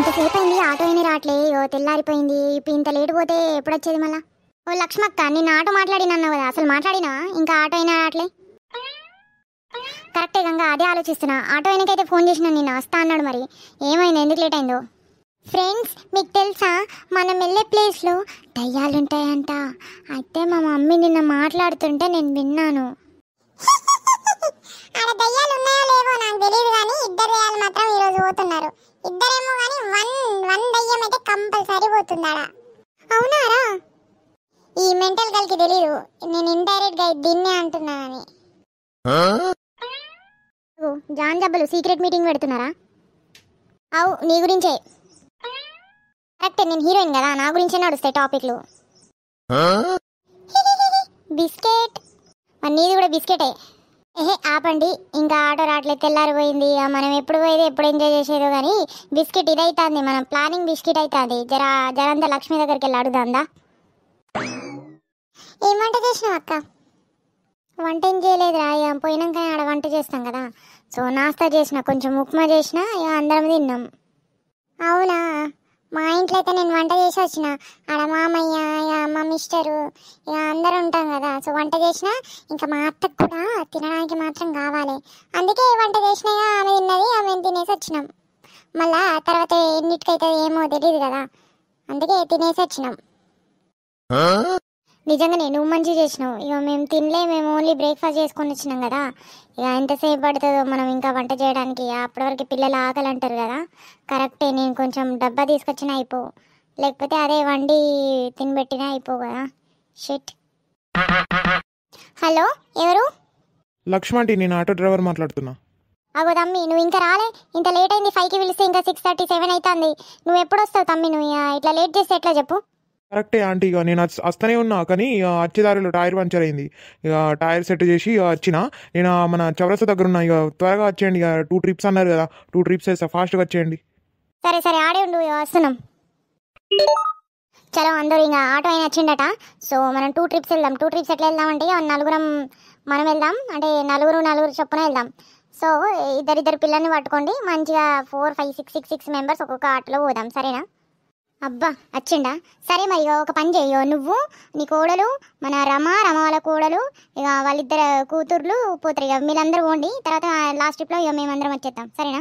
ఇంతసేపు అయింది ఆటో అయినా రావట్లే ఓ తెల్లారిపోయింది ఇప్పుడు ఇంత లేట్ పోతే ఎప్పుడు వచ్చేది మళ్ళా ఓ లక్ష్మక్క నిన్న ఆటో మాట్లాడినన్నావు కదా అసలు మాట్లాడినా ఇంకా ఆటో అయినా రావట్లే కరెక్టే గంగా అదే ఆలోచిస్తున్నా ఆటో అయినకైతే ఫోన్ చేసిన నిన్న వస్తా అన్నాడు మరి ఏమైంది ఎందుకు లేట్ అయిందో ఫ్రెండ్స్ మీకు తెలుసా మనం వెళ్ళే ప్లేస్లో దయ్యాలుంటాయంట అయితే మా మమ్మీ నిన్న మాట్లాడుతుంటే నేను విన్నాను ఆడ దయ్యాలు ఉన్నాయో లేవో నాకు తెలియదు కానీ ఇద్దరు దయ్యాలు మాత్రం ఈరోజు పోతున్నారు ఇద్దరేమో కానీ వన్ వన్ దయ్యం అయితే కంపల్సరీ పోతుందా అవునారా ఈ మెంటల్ గల్కి తెలియదు నేను ఇండైరెక్ట్ గా దీన్నే అని జాన్ జబ్బలు సీక్రెట్ మీటింగ్ పెడుతున్నారా అవు నీ గురించే కరెక్టే నేను హీరోయిన్ కదా నా గురించే నడుస్తాయి టాపిక్లు బిస్కెట్ మరి నీది కూడా బిస్కెటే ఏహే ఆపండి ఇంకా ఆటో రావట్లేదు తెల్లారిపోయింది మనం ఎప్పుడు పోయేది ఎప్పుడు ఎంజాయ్ చేసేదో కానీ బిస్కెట్ ఇదైతుంది మనం ప్లానింగ్ బిస్కెట్ అవుతుంది జర జరంత లక్ష్మి దగ్గరికి వెళ్ళి అడుగుదాందా ఏం వంట చేసినావు అక్క వంట ఏం చేయలేదు రా పోయినాక ఆడ వంట చేస్తాం కదా సో నాస్తా చేసిన కొంచెం ఉప్మా చేసిన ఇక అందరం తిన్నాం అవునా మా ఇంట్లో అయితే నేను వంట చేసి వచ్చిన ఆడ మామయ్య అమ్మ మిస్టరు ఇక అందరూ ఉంటాం కదా సో వంట చేసిన ఇంకా మా అత్తకు కూడా తినడానికి మాత్రం కావాలి అందుకే వంట చేసినా ఆమె తిన్నది ఆమె తినేసి వచ్చినాం మళ్ళా తర్వాత ఎన్నిటికైతే ఏమో తెలియదు కదా అందుకే తినేసి వచ్చినాం నిజంగానే నువ్వు మంచి చేసినావు ఇక మేము తినలే మేము ఓన్లీ బ్రేక్ఫాస్ట్ చేసుకొని వచ్చినాం కదా ఇక ఎంతసేపు పడుతుందో మనం ఇంకా వంట చేయడానికి అప్పటివరకు పిల్లలు ఆకలి అంటారు కదా కరెక్టే నేను కొంచెం డబ్బా తీసుకొచ్చినా అయిపో లేకపోతే అదే వండి తినబెట్టినా అయిపో కదా షిట్ హలో ఎవరు లక్ష్మంటి నేను ఆటో డ్రైవర్ మాట్లాడుతున్నా అగో తమ్మి నువ్వు ఇంకా రాలే ఇంత లేట్ అయింది ఫైవ్కి పిలిస్తే ఇంకా సిక్స్ థర్టీ సెవెన్ అవుతుంది నువ్వు ఎప్పుడు వస్తావు తమ్మి నువ్వు ఇట్లా లేట్ చేస్తే ఎట్లా చెప్పు కరెక్టే ఆంటీ ఇక నేను వస్తూనే ఉన్నా కానీ వచ్చేదారిలో టైర్ పంచర్ అయింది ఇక టైర్ సెట్ చేసి వచ్చిన నేను మన చవరస దగ్గర ఉన్నా ఇక త్వరగా వచ్చేయండి ఇక టూ ట్రిప్స్ అన్నారు కదా టూ ట్రిప్స్ వేస్తా ఫాస్ట్గా వచ్చేయండి సరే సరే ఆడే ఉండు వస్తున్నాం చలో అందరూ ఇంకా ఆటో అయినా వచ్చిండట సో మనం టూ ట్రిప్స్ వెళ్దాం టూ ట్రిప్స్ ఎట్లా వెళ్దాం అంటే నలుగురం మనం వెళ్దాం అంటే నలుగురు నలుగురు చొప్పున వెళ్దాం సో ఇద్దరిద్దరు పిల్లల్ని పట్టుకోండి మంచిగా four five six six six members ఒక్కొక్క ఆటోలో పోదాం సరేనా అబ్బా వచ్చిండా సరే మరి ఒక పని చేయో నువ్వు నీ కోడలు మన రమ రమ వాళ్ళ కోడలు ఇక వాళ్ళిద్దరు కూతుర్లు పోతారు ఇక మీరందరూ పోండి తర్వాత లాస్ట్ ట్రిప్లో ఇక మేమందరం వచ్చేస్తాం సరేనా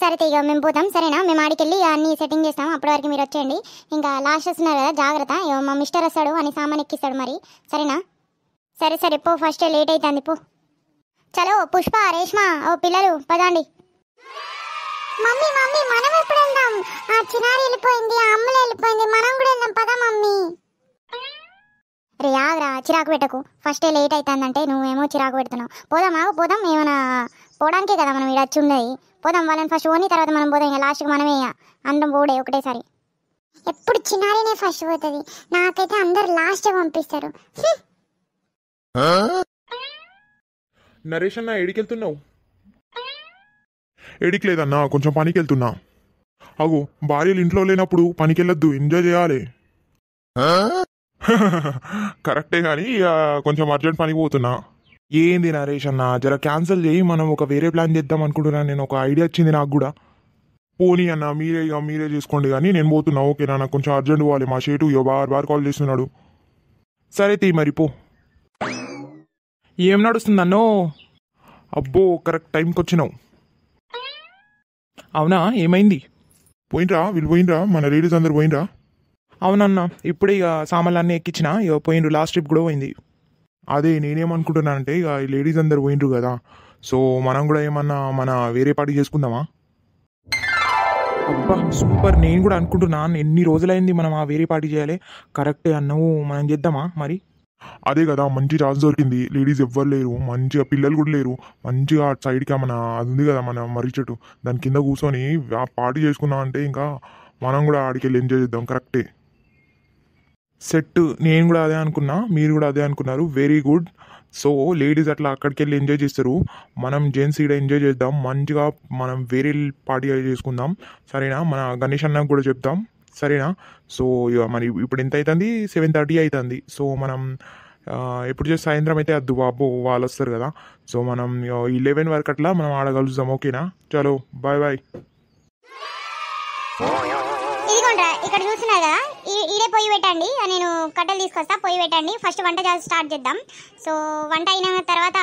సరే ఇక మేము పోతాం సరేనా మేము ఆడికెళ్ళి అన్నీ సెట్టింగ్ చేస్తాం అప్పటి వరకు మీరు వచ్చేయండి ఇంకా లాస్ట్ వస్తున్నారు కదా జాగ్రత్త ఇక మా మిస్టర్ వస్తాడు అని సామాన్ ఎక్కిస్తాడు మరి సరేనా సరే సరే పో ఫస్ట్ లేట్ అవుతుంది పో చలో పుష్ప రేష్మా ఓ పిల్లలు పదండి మమ్మీ మమ్మీ మనం ఎప్పుడు వెళ్దాం ఆ చిన్నారి వెళ్ళిపోయింది ఆ అమ్మలు వెళ్ళిపోయింది మనం కూడా వెళ్దాం పద మమ్మీ రే ఆగరా చిరాకు పెట్టకు ఫస్టే లేట్ అవుతుందంటే నువ్వేమో చిరాకు పెడుతున్నావు పోదాం ఆగు పోదాం ఏమైనా పోవడానికే కదా మనం ఇక్కడ వచ్చి ఉండేది పోదాం వాళ్ళని ఫస్ట్ ఓని తర్వాత మనం పోదాం ఇంకా లాస్ట్కి మనమే అందరం పోడే ఒకటేసారి ఎప్పుడు చిన్నారినే ఫస్ట్ పోతుంది నాకైతే అందరు లాస్ట్ పంపిస్తారు నరేష్ అన్న ఎడికెళ్తున్నావు ఎడిక్లేదన్నా కొంచెం పనికి వెళ్తున్నా అగు భార్యలు ఇంట్లో లేనప్పుడు పనికెళ్ళొద్దు ఎంజాయ్ చేయాలి కరెక్టే కానీ ఇక కొంచెం అర్జెంట్ పనికి పోతున్నా ఏంది నరేష్ అన్న జర క్యాన్సిల్ చేయి మనం ఒక వేరే ప్లాన్ చేద్దాం అనుకుంటున్నాను నేను ఒక ఐడియా వచ్చింది నాకు కూడా పోనీ అన్న మీరే ఇక మీరే చేసుకోండి కానీ నేను పోతున్నా ఓకే నాన్న కొంచెం అర్జెంట్ పోవాలి మా షేటు ఇక బార్ బార్ కాల్ చేస్తున్నాడు సరే తీ మరి పో ఏం నడుస్తుందన్నో అబ్బో కరెక్ట్ టైంకి వచ్చినావు అవునా ఏమైంది పోయినరా వీళ్ళు పోయినరా మన రీడర్స్ అందరు పోయినరా అవునన్నా ఇప్పుడే ఇక సామాన్లన్నీ ఎక్కించిన ఇక పోయిండ్రు లాస్ట్ ట్రిప్ కూడా పోయింది అదే నేనేమనుకుంటున్నానంటే ఇక ఈ లేడీస్ అందరు పోయిండ్రు కదా సో మనం కూడా ఏమన్నా మన వేరే పాటి చేసుకుందామా అబ్బా సూపర్ నేను కూడా అనుకుంటున్నాను ఎన్ని రోజులైంది మనం ఆ వేరే పాటి చేయాలి కరెక్టే అన్నావు మనం చేద్దామా మరి అదే కదా మంచి ఛాన్స్ దొరికింది లేడీస్ ఎవ్వరు లేరు మంచిగా పిల్లలు కూడా లేరు మంచిగా అటు సైడ్కి మన అది ఉంది కదా మన మర్రి చెట్టు దాని కింద కూర్చొని ఆ పార్టీ చేసుకున్నాం అంటే ఇంకా మనం కూడా ఆడికి వెళ్ళి ఎంజాయ్ చేద్దాం కరెక్టే సెట్ నేను కూడా అదే అనుకున్నా మీరు కూడా అదే అనుకున్నారు వెరీ గుడ్ సో లేడీస్ అట్లా అక్కడికి వెళ్ళి ఎంజాయ్ చేస్తారు మనం జెంట్స్ ఇక్కడ ఎంజాయ్ చేద్దాం మంచిగా మనం వేరే పార్టీ చేసుకుందాం సరేనా మన గణేష్ అన్నకు కూడా చెప్దాం సరేనా సో మరి ఇప్పుడు ఎంత అవుతుంది సెవెన్ థర్టీ అవుతుంది సో మనం ఎప్పుడు చేసి సాయంత్రం అయితే అద్దు బాబు వాళ్ళు వస్తారు కదా సో మనం ఇలెవెన్ వరకు అట్లా మనం ఆడగలుగుతాం ఓకేనా చలో బాయ్ బాయ్ ఇక్కడ చూస్తున్నారు కదా ఈడే పొయ్యి పెట్టండి నేను కట్టెలు తీసుకొస్తా పొయ్యి పెట్టండి ఫస్ట్ వంట స్టార్ట్ చేద్దాం సో వంట అయిన తర్వాత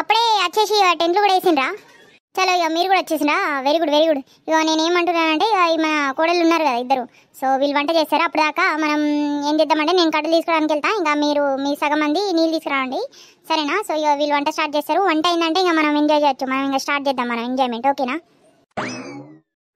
అప్పుడే వచ్చేసి టెంట్లు కూడా వేసిండ్రా చలో ఇక మీరు కూడా వచ్చేసినా వెరీ గుడ్ వెరీ గుడ్ ఇక ఏమంటున్నానంటే ఇక మన కోడలు ఉన్నారు కదా ఇద్దరు సో వీళ్ళు వంట చేస్తారు అప్పుడు దాకా మనం ఏం చేద్దామంటే నేను కట్టలు తీసుకోవడానికి వెళ్తాను ఇంకా మీరు మీ సగం మంది నీళ్ళు తీసుకురావండి సరేనా సో ఇక వీళ్ళు వంట స్టార్ట్ చేస్తారు వంట అయిందంటే ఇంకా మనం ఎంజాయ్ చేయొచ్చు మనం ఇంకా స్టార్ట్ చేద్దాం మనం ఎంజాయ్మెంట్ ఓకేనా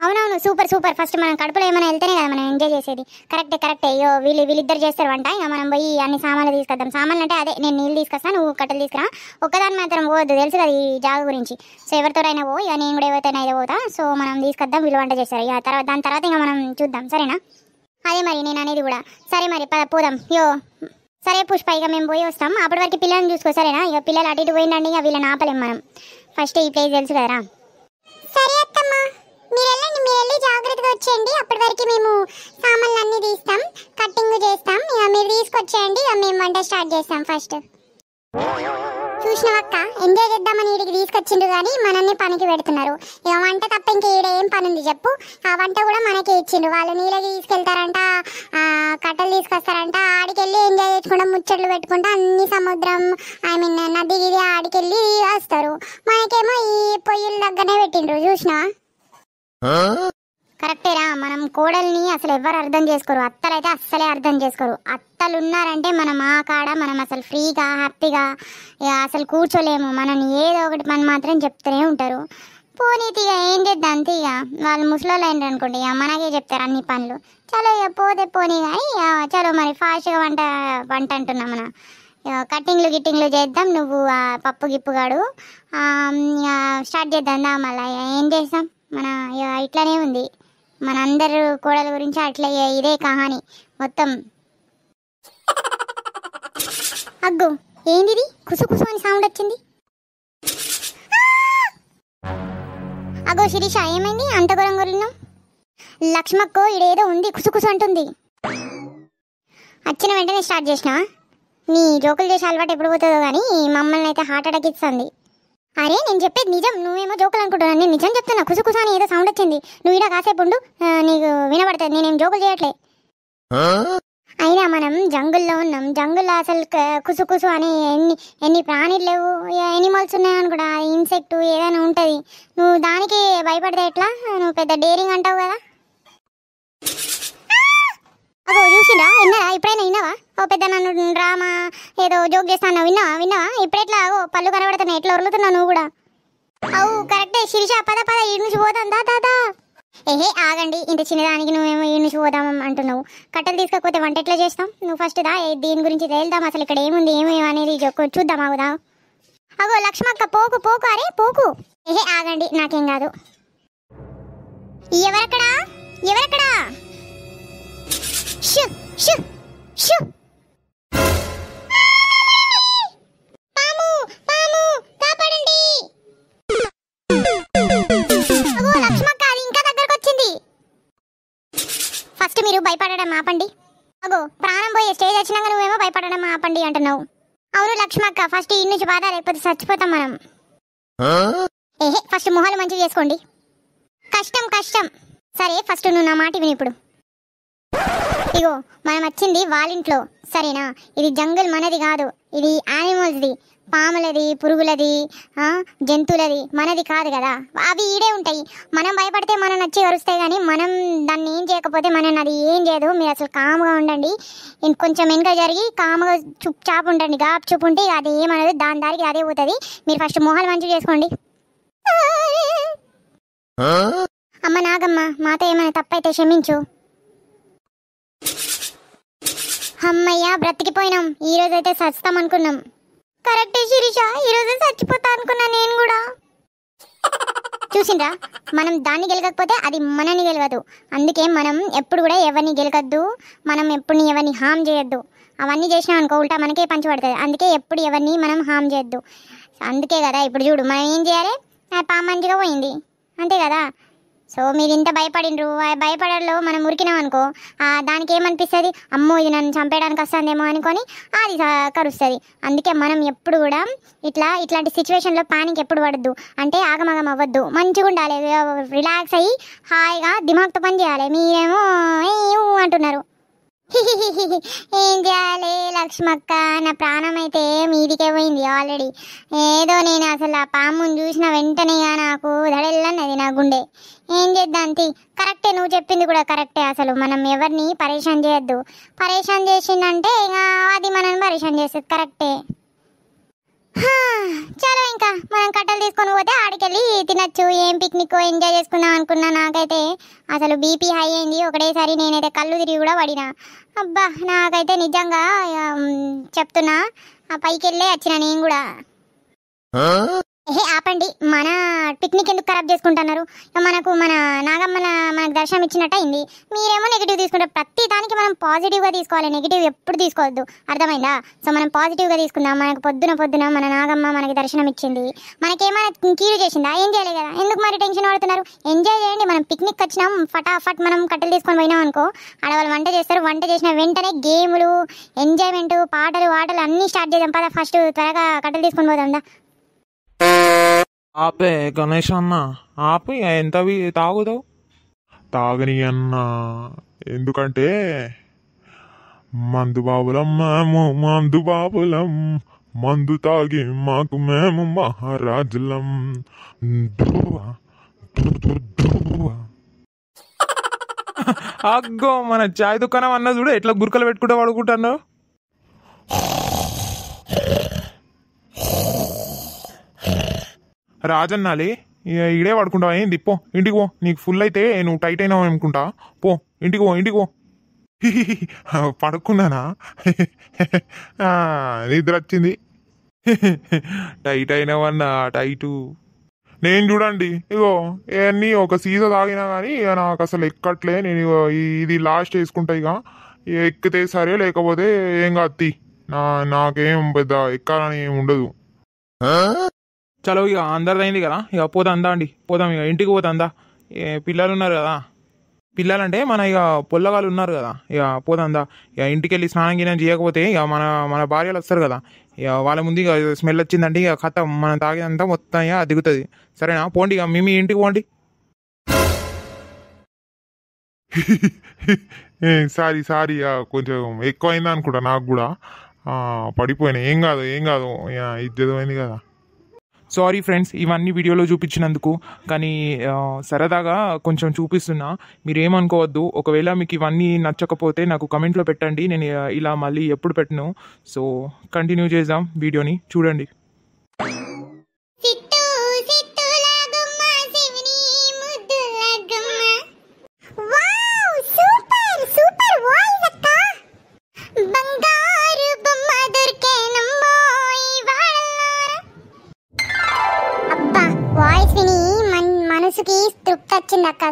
అవునవును సూపర్ సూపర్ ఫస్ట్ మనం కడుపులో ఏమైనా వెళ్తేనే కదా మనం ఎంజాయ్ చేసేది కరెక్టే కరెక్టే అయ్యో వీళ్ళు వీళ్ళిద్దరు చేస్తారు వంట ఇక మనం పోయి అన్ని సామాన్లు తీసుకొద్దాం సామాన్లు అంటే అదే నేను నీళ్ళు తీసుకొస్తాను నువ్వు కట్టలు తీసుకురా ఒక్కదాని మాత్రం పోవద్దు తెలుసు కదా ఈ జాగ గురించి సో ఎవరితోనైనా పో ఇక నేను కూడా ఎవరితోనైనా అయితే పోతా సో మనం తీసుకొద్దాం వీళ్ళు వంట చేస్తారు ఇక తర్వాత దాని తర్వాత ఇంకా మనం చూద్దాం సరేనా అదే మరి నేను అనేది కూడా సరే మరి పోదాం యో సరే పుష్ప ఇక మేము పోయి వస్తాం అప్పటి వరకు పిల్లల్ని చూసుకో సరేనా ఇక పిల్లలు అటు ఇటు పోయిందండి ఇక వీళ్ళని ఆపలేం మనం ఫస్ట్ ఈ ప్లేస్ తెలుసు కదరా సరే అత్తమ్మా మీరు మీరెళ్ళి మీరు వెళ్ళి జాగ్రత్తగా వచ్చేయండి అప్పటి వరకు మేము సామాన్లు అన్నీ తీస్తాం కట్టింగ్ చేస్తాం ఇక మీరు తీసుకొచ్చేయండి ఇక మేము వంట స్టార్ట్ చేస్తాం ఫస్ట్ చూసినవక్క ఎంజాయ్ చేద్దామని వీడికి తీసుకొచ్చిండ్రు కానీ మనల్ని పనికి పెడుతున్నారు ఇక వంట తప్ప ఇంకా ఈడ ఏం పని ఉంది చెప్పు ఆ వంట కూడా మనకి ఇచ్చిండ్రు వాళ్ళు నీళ్ళకి తీసుకెళ్తారంట కట్టలు తీసుకొస్తారంట ఆడికెళ్ళి ఎంజాయ్ చేసుకుంటా ముచ్చట్లు పెట్టుకుంటా అన్ని సముద్రం ఐ మీన్ నది ఇది ఆడికెళ్ళి వస్తారు మనకేమో ఈ పొయ్యిల దగ్గరనే పెట్టిండ్రు చూసినావా కరెక్టేరా మనం కోడల్ని అసలు ఎవరు అర్థం చేసుకోరు అత్తలైతే అస్సలే అర్థం చేసుకోరు అత్తలు ఉన్నారంటే మనం ఆ కాడ మనం అసలు ఫ్రీగా హ్యాపీగా అసలు కూర్చోలేము మనని ఏదో ఒకటి పని మాత్రం చెప్తూనే ఉంటారు పోనీతిగా ఏం చేద్దాం అంతే ఇక వాళ్ళు ముసలోళ్ళు అయినారు అనుకోండి ఇక మనకే చెప్తారు అన్ని పనులు చలో ఇక పోతే పోనీ కానీ చలో మరి ఫాస్ట్గా వంట వంట అంటున్నాం మన కట్టింగ్లు గిట్టింగ్లు చేద్దాం నువ్వు పప్పు గిప్పు కాడు స్టార్ట్ చేద్దాం దా మళ్ళీ ఏం చేస్తాం మన ఇట్లానే ఉంది మనందరూ కోడల గురించి అట్లా ఇదే కహాని మొత్తం అగ్గో కుసు కుసుకుసు అని సౌండ్ వచ్చింది అగో శిరీష ఏమైంది అంత ఘోరం గొల్లినాం లక్ష్మక్కు ఇడేదో ఉంది కుసుకుసు అంటుంది వచ్చిన వెంటనే స్టార్ట్ చేసినా నీ జోకులు చేసే అలవాటు ఎప్పుడు పోతుందో కానీ మమ్మల్ని అయితే హార్ట్ అటాక్ ఇస్తుంది అరే నేను చెప్పేది నిజం నువ్వేమో జోకులు అనుకుంటున్నాను నేను నిజం చెప్తున్నా కుసుకుసా అని ఏదో సౌండ్ వచ్చింది నువ్వు ఇడా కాసేపు ఉండు నీకు వినబడుతుంది నేనేం జోకులు చేయట్లే అయినా మనం జంగుల్లో ఉన్నాం జంగుల్లో అసలు కుసుకుసు అని ఎన్ని ఎన్ని ప్రాణులు లేవు ఎనిమల్స్ ఉన్నాయని కూడా ఇన్సెక్ట్ ఏదైనా ఉంటుంది నువ్వు దానికి భయపడితే ఎట్లా నువ్వు పెద్ద డేరింగ్ అంటావు కదా అదో చూసిందా విన్నారా ఇప్పుడైనా విన్నావా ఓ పెద్ద నన్ను డ్రామా ఏదో జోక్ చేస్తాను విన్నావా విన్నావా ఇప్పుడెట్లా ఓ పళ్ళు కనబడుతున్నాయి ఎట్లా ఉరులుతున్నావు నువ్వు కూడా అవు కరెక్టే శిరిష పద పద ఈ నుంచి పోదాం దా దాదా ఏహే ఆగండి ఇంత చిన్నదానికి నువ్వేమో ఈ నుంచి పోదాం అంటున్నావు కట్టెలు తీసుకోకపోతే వంట ఎట్లా చేస్తాం నువ్వు ఫస్ట్ దా దీని గురించి తేల్దాం అసలు ఇక్కడ ఏముంది ఏమేమి అనేది చూద్దాం అవుదా అగో లక్ష్మక్క పోకు పోకు అరే పోకు ఏహే ఆగండి నాకేం కాదు ఎవరక్కడా ఎవరక్కడా షు లక్ష్మక్క అది ఇంకా దగ్గరకు వచ్చింది ఫస్ట్ మీరు భయపడడం ఆపండి అగో ప్రాణం పోయే స్టేజ్ వచ్చినాక నువ్వేమో భయపడడం ఆపండి అంటున్నావు అవును లక్ష్మక్క ఫస్ట్ ఈ నుంచి బాధ లేకపోతే చచ్చిపోతాం మనం ఏహే ఫస్ట్ మొహాలు మంచిగా చేసుకోండి కష్టం కష్టం సరే ఫస్ట్ నువ్వు నా మాట విని ఇప్పుడు ఇగో మనం వచ్చింది వాళ్ళింట్లో సరేనా ఇది జంగల్ మనది కాదు ఇది యానిమల్స్ది పాములది పురుగులది జంతువులది మనది కాదు కదా అవి ఈడే ఉంటాయి మనం భయపడితే మనం నచ్చి కరుస్తాయి కానీ మనం దాన్ని ఏం చేయకపోతే మనం అది ఏం చేయదు మీరు అసలు కామ్గా ఉండండి కొంచెం వెనుక జరిగి కామ్గా చుప్ చాపు ఉండండి గాప్ చూపు ఉంటే అది ఏమనదు దాని దారికి అదే పోతుంది మీరు ఫస్ట్ మొహాలు మంచిగా చేసుకోండి అమ్మ నాగమ్మ మాతో ఏమైనా తప్పైతే క్షమించు అమ్మయ్యా బ్రతికిపోయినాం ఈ రోజైతే చస్తాం అనుకున్నాం కరెక్టే శిరీష రోజు చచ్చిపోతా అనుకున్నా నేను కూడా చూసిండ్రా మనం దాన్ని గెలకపోతే అది మనని గెలవదు అందుకే మనం ఎప్పుడు కూడా ఎవరిని గెలకద్దు మనం ఎప్పుడు ఎవరిని హామ్ చేయొద్దు అవన్నీ చేసినా అనుకో ఉల్టా మనకే పంచి పడుతుంది అందుకే ఎప్పుడు ఎవరిని మనం హామ్ చేయొద్దు అందుకే కదా ఇప్పుడు చూడు మనం ఏం చేయాలి పా మంచిగా పోయింది అంతే కదా సో మీరు ఇంత భయపడినరు భయపడలో మనం ఉరికినాం అనుకో దానికి ఏమనిపిస్తుంది అమ్మో ఇది నన్ను చంపేయడానికి వస్తుందేమో అనుకొని అది కరుస్తుంది అందుకే మనం ఎప్పుడు కూడా ఇట్లా ఇట్లాంటి సిచ్యువేషన్లో పానికి ఎప్పుడు పడద్దు అంటే ఆగమగం అవ్వద్దు మంచిగా ఉండాలి రిలాక్స్ అయ్యి హాయిగా దిమాగ్తో పని చేయాలి మీరేమో అంటున్నారు ఏం చేయాలి లక్ష్మక్క నా ప్రాణం అయితే మీదికే పోయింది ఆల్రెడీ ఏదో నేను అసలు ఆ పాముని చూసిన వెంటనేగా నాకు దడెళ్ళన్నది నా గుండె ఏం చేద్దాంతి కరెక్టే నువ్వు చెప్పింది కూడా కరెక్టే అసలు మనం ఎవరిని పరేషాన్ చేయొద్దు పరేషాన్ చేసిందంటే ఇక అది మనల్ని పరేషాన్ చేస్తుంది కరెక్టే చాలా ఇంకా మనం కట్టలు తీసుకొని పోతే ఆడికెళ్ళి తినచ్చు ఏం పిక్నిక్ ఎంజాయ్ చేసుకుందాం అనుకున్నా నాకైతే అసలు బీపీ హై అయింది ఒకటేసారి నేనైతే కళ్ళు తిరిగి కూడా పడినా అబ్బా నాకైతే నిజంగా చెప్తున్నా ఆ పైకి వెళ్ళే వచ్చిన నేను కూడా ఏహే ఆపండి మన పిక్నిక్ ఎందుకు ఖరాబ్ చేసుకుంటున్నారు మనకు మన నాగమ్మన మనకు దర్శనం ఇచ్చినట్టు అయింది మీరేమో నెగిటివ్ తీసుకుంటారు ప్రతి దానికి మనం పాజిటివ్గా తీసుకోవాలి నెగిటివ్ ఎప్పుడు తీసుకోవద్దు అర్థమైందా సో మనం పాజిటివ్గా తీసుకుందాం మనకు పొద్దున పొద్దున మన నాగమ్మ మనకి దర్శనం ఇచ్చింది మనకేమైనా కీడు చేసిందా ఏం చేయలేదు కదా ఎందుకు మరి టెన్షన్ పడుతున్నారు ఎంజాయ్ చేయండి మనం పిక్నిక్ వచ్చినాం ఫటాఫట్ మనం కట్టెలు తీసుకొని పోయినాం అనుకో ఆడవాళ్ళు వంట చేస్తారు వంట చేసిన వెంటనే గేములు ఎంజాయ్మెంట్ పాటలు ఆటలు అన్నీ స్టార్ట్ చేద్దాం పద ఫస్ట్ త్వరగా కట్టెలు తీసుకొని పోదాం ఆపే గణేష్ అన్న ఆపి ఎంత తాగుదావు తాగని అన్న ఎందుకంటే మందు బాబులం మేము మందు బాబులం మందు తాగి మాకు మేము మహారాజులం అగ్గో మన చాయ్ దుకాణం అన్న చూడు ఎట్లా గురకలు పెట్టుకుంటే పడుకుంటాను రాజన్నాలే ఇడే పడుకుంటావా ఏంది పో ఇంటికి పో నీకు ఫుల్ అయితే నువ్వు టైట్ అయినావు అనుకుంటా పో ఇంటికి పో ఇంటికి పో పడుకున్నానా నిద్ర వచ్చింది టైట్ అయినావన్నా టైటు నేను చూడండి ఇగో ఇవన్నీ ఒక సీజన్ తాగినా కానీ ఇక నాకు అసలు ఎక్కట్లే నేను ఇది లాస్ట్ వేసుకుంటా ఇక ఎక్కితే సరే లేకపోతే ఏం కాదు నా నాకేం పెద్ద ఎక్కాలని ఏమి ఉండదు చలో ఇక అయింది కదా ఇక పోదా అందా అండి పోదాం ఇక ఇంటికి పోతా అందా పిల్లలు ఉన్నారు కదా పిల్లలంటే మన ఇక పొల్లగాలు ఉన్నారు కదా ఇక పోదందా ఇక ఇంటికి వెళ్ళి స్నానం గినం చేయకపోతే ఇక మన మన భార్యలు వస్తారు కదా ఇక వాళ్ళ ముందు ఇక స్మెల్ వచ్చిందంటే ఇక కథ మనం తాగేదంతా మొత్తం ఇక దిగుతుంది సరేనా పోండి ఇక మీ మీ ఇంటికి పోండి సారీ సారీ కొంచెం ఎక్కువైంది అనుకుంటా నాకు కూడా పడిపోయినా ఏం కాదు ఏం కాదు అయింది కదా సారీ ఫ్రెండ్స్ ఇవన్నీ వీడియోలో చూపించినందుకు కానీ సరదాగా కొంచెం చూపిస్తున్నా మీరేమనుకోవద్దు ఒకవేళ మీకు ఇవన్నీ నచ్చకపోతే నాకు కమెంట్లో పెట్టండి నేను ఇలా మళ్ళీ ఎప్పుడు పెట్టను సో కంటిన్యూ చేద్దాం వీడియోని చూడండి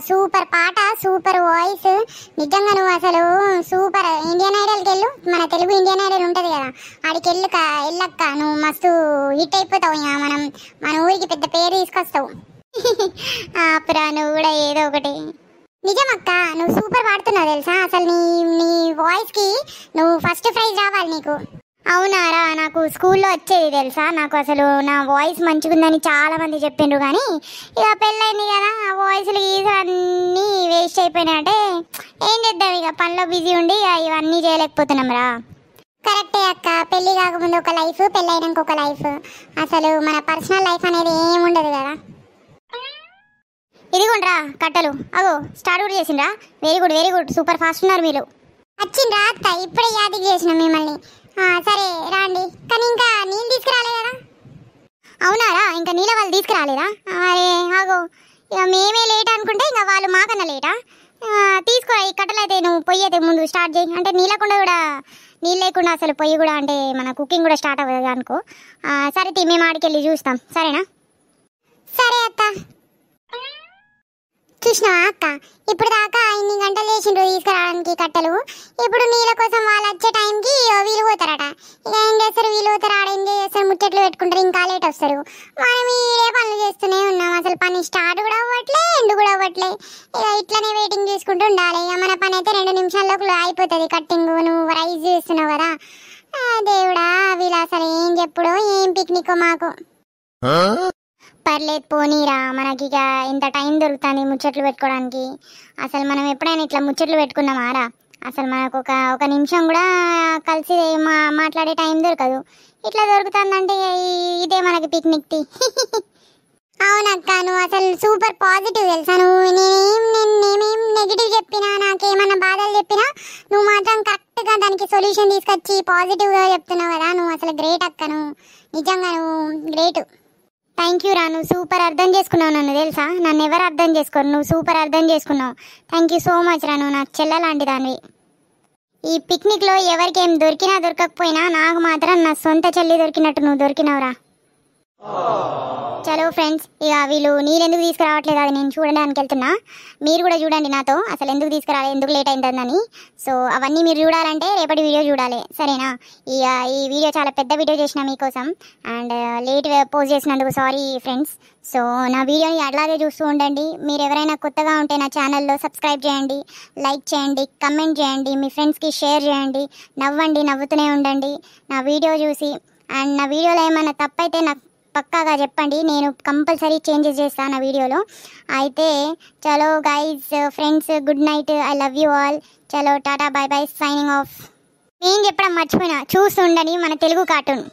సూపర్ పాట సూపర్ వాయిస్ నిజంగా నువ్వు అసలు సూపర్ ఇండియన్ ఐడల్కి వెళ్ళు మన తెలుగు ఇండియన్ ఐడల్ ఉంటుంది కదా ఆడికి వెళ్ళక వెళ్ళక్క నువ్వు మస్తు హిట్ అయిపోతావు ఇక మనం మన ఊరికి పెద్ద పేరు తీసుకొస్తావు అప్పురా నువ్వు కూడా ఏదో ఒకటి నిజమక్క నువ్వు సూపర్ పాడుతున్నావు తెలుసా అసలు నీ నీ వాయిస్కి నువ్వు ఫస్ట్ ప్రైజ్ రావాలి నీకు అవునారా నాకు స్కూల్లో వచ్చేది తెలుసా నాకు అసలు నా వాయిస్ మంచిగుందని చాలామంది చెప్పిండ్రు కానీ ఇక పెళ్ళైంది కదా ఆ వాయిస్లు అన్నీ వేస్ట్ అంటే ఏం చేద్దాం ఇక పనిలో బిజీ ఉండి ఇవన్నీ చేయలేకపోతున్నాం రా కరెక్టే అక్క పెళ్ళి కాకముందు ఒక లైఫ్ పెళ్ళైనాక ఒక లైఫ్ అసలు మన పర్సనల్ లైఫ్ అనేది ఏముండదు కదా ఇదిగోండ్రా కట్టలు అగో స్టార్ట్ కూడా చేసిండ్రా very good very good super fast ఉన్నారు మీరు వచ్చిండ్రా అత్త ఇప్పుడే యాదికి చేసిన మిమ్మల్ని సరే రాండి కానీ ఇంకా నేను తీసుకురాలే కదా అవునారా ఇంకా నీళ్ళ వాళ్ళు తీసుకురాలేదా అరే ఆగో ఇక మేమే లేట్ అనుకుంటే ఇంకా వాళ్ళు మాకన్నా లేటా తీసుకురా ఈ కట్టలైతే అయితే నువ్వు పొయ్యి అయితే ముందు స్టార్ట్ చేయి అంటే నీళ్ళకుండా కూడా నీళ్ళు లేకుండా అసలు పొయ్యి కూడా అంటే మన కుకింగ్ కూడా స్టార్ట్ అవ్వదు అనుకో సరే తీ మేము వెళ్ళి చూస్తాం సరేనా సరే అత్త కృష్ణ అక్క ఇప్పుడు దాకా ఇన్ని గంటలు వేసిండ్రు తీసుకురావడానికి కట్టలు ఇప్పుడు నీళ్ళ కోసం వాళ్ళు వచ్చే టైంకి వీలు పోతారట ఇక ఏం చేస్తారు వీలు పోతారు ఆడ ఎంజాయ్ చేస్తారు ముచ్చట్లు పెట్టుకుంటారు ఇంకా లేట్ వస్తారు మనం ఇదే పనులు చేస్తూనే ఉన్నాం అసలు పని స్టార్ట్ కూడా అవ్వట్లే ఎండు కూడా అవ్వట్లే ఇక ఇట్లనే వెయిటింగ్ చేసుకుంటూ ఉండాలి ఇక మన పని అయితే రెండు నిమిషాల్లో అయిపోతుంది కట్టింగ్ నువ్వు రైస్ చేస్తున్నావు కదా దేవుడా వీళ్ళు అసలు ఏం చెప్పుడు ఏం పిక్నిక్ మాకు పర్లేదు పోనీరా మనకి ఇక ఇంత టైం దొరుకుతుంది ముచ్చట్లు పెట్టుకోవడానికి అసలు మనం ఎప్పుడైనా ఇట్లా ముచ్చట్లు రా అసలు మనకు ఒక ఒక నిమిషం కూడా కలిసి మా మాట్లాడే టైం దొరకదు ఇట్లా దొరుకుతుందంటే ఇదే మనకి పిక్నిక్ టీ అవునక్క నువ్వు అసలు సూపర్ పాజిటివ్ తెలుసా నువ్వు నేనేం నేను నేనేం నెగిటివ్ చెప్పినా నాకేమన్నా బాధలు చెప్పినా నువ్వు మాత్రం కరెక్ట్గా దానికి సొల్యూషన్ తీసుకొచ్చి పాజిటివ్గా చెప్తున్నావు కదా నువ్వు అసలు గ్రేట్ అక్క నువ్వు నిజంగా నువ్వు గ్రేట్ థ్యాంక్ యూ రా నువ్వు సూపర్ అర్థం చేసుకున్నావు నన్ను తెలుసా నన్ను ఎవరు అర్థం చేసుకోరు నువ్వు సూపర్ అర్థం చేసుకున్నావు థ్యాంక్ యూ సో మచ్ రా నువ్వు నాకు చెల్లలాంటి దానివి ఈ పిక్నిక్లో ఎవరికేం దొరికినా దొరకకపోయినా నాకు మాత్రం నా సొంత చెల్లి దొరికినట్టు నువ్వు దొరికినావురా చలో ఫ్రెండ్స్ ఇక వీళ్ళు ఎందుకు తీసుకురావట్లేదు అది నేను చూడడానికి వెళ్తున్నా మీరు కూడా చూడండి నాతో అసలు ఎందుకు తీసుకురాలి ఎందుకు లేట్ అయిందని సో అవన్నీ మీరు చూడాలంటే రేపటి వీడియో చూడాలి సరేనా ఇక ఈ వీడియో చాలా పెద్ద వీడియో చేసిన మీకోసం అండ్ లేట్ పోస్ట్ చేసినందుకు సారీ ఫ్రెండ్స్ సో నా వీడియోని అట్లాగే చూస్తూ ఉండండి మీరు ఎవరైనా కొత్తగా ఉంటే నా ఛానల్లో సబ్స్క్రైబ్ చేయండి లైక్ చేయండి కమెంట్ చేయండి మీ ఫ్రెండ్స్కి షేర్ చేయండి నవ్వండి నవ్వుతూనే ఉండండి నా వీడియో చూసి అండ్ నా వీడియోలో ఏమైనా తప్పైతే నాకు పక్కాగా చెప్పండి నేను కంపల్సరీ చేంజెస్ చేస్తాను వీడియోలో అయితే చలో guys friends good night I love you all చలో టాటా బాయ్ బాయ్ సైనింగ్ ఆఫ్ నేను చెప్పడం మర్చిపోయినా చూస్తుండని మన తెలుగు కార్టూన్